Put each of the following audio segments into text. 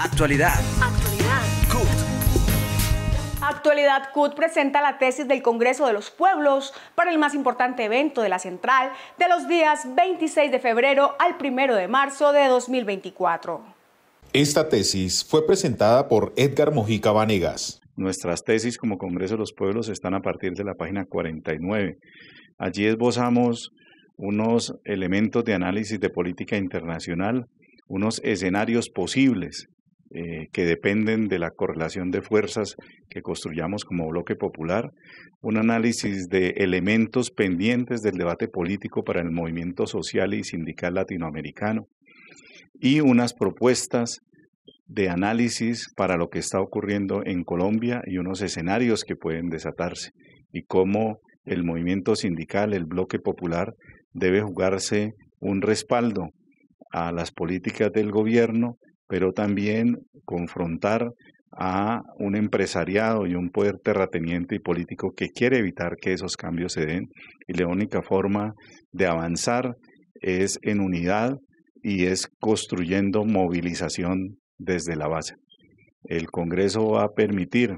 Actualidad. Actualidad. CUT. Actualidad CUT presenta la tesis del Congreso de los Pueblos para el más importante evento de la central de los días 26 de febrero al 1 de marzo de 2024. Esta tesis fue presentada por Edgar Mojica Vanegas. Nuestras tesis como Congreso de los Pueblos están a partir de la página 49. Allí esbozamos unos elementos de análisis de política internacional, unos escenarios posibles eh, que dependen de la correlación de fuerzas que construyamos como bloque popular, un análisis de elementos pendientes del debate político para el movimiento social y sindical latinoamericano y unas propuestas de análisis para lo que está ocurriendo en Colombia y unos escenarios que pueden desatarse y cómo el movimiento sindical, el bloque popular, debe jugarse un respaldo a las políticas del gobierno pero también confrontar a un empresariado y un poder terrateniente y político que quiere evitar que esos cambios se den y la única forma de avanzar es en unidad y es construyendo movilización desde la base. El Congreso va a permitir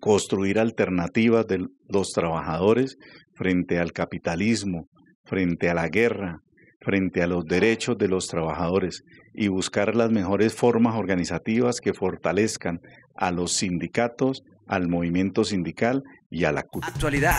construir alternativas de los trabajadores frente al capitalismo, frente a la guerra, frente a los derechos de los trabajadores y buscar las mejores formas organizativas que fortalezcan a los sindicatos, al movimiento sindical y a la CUT. Actualidad.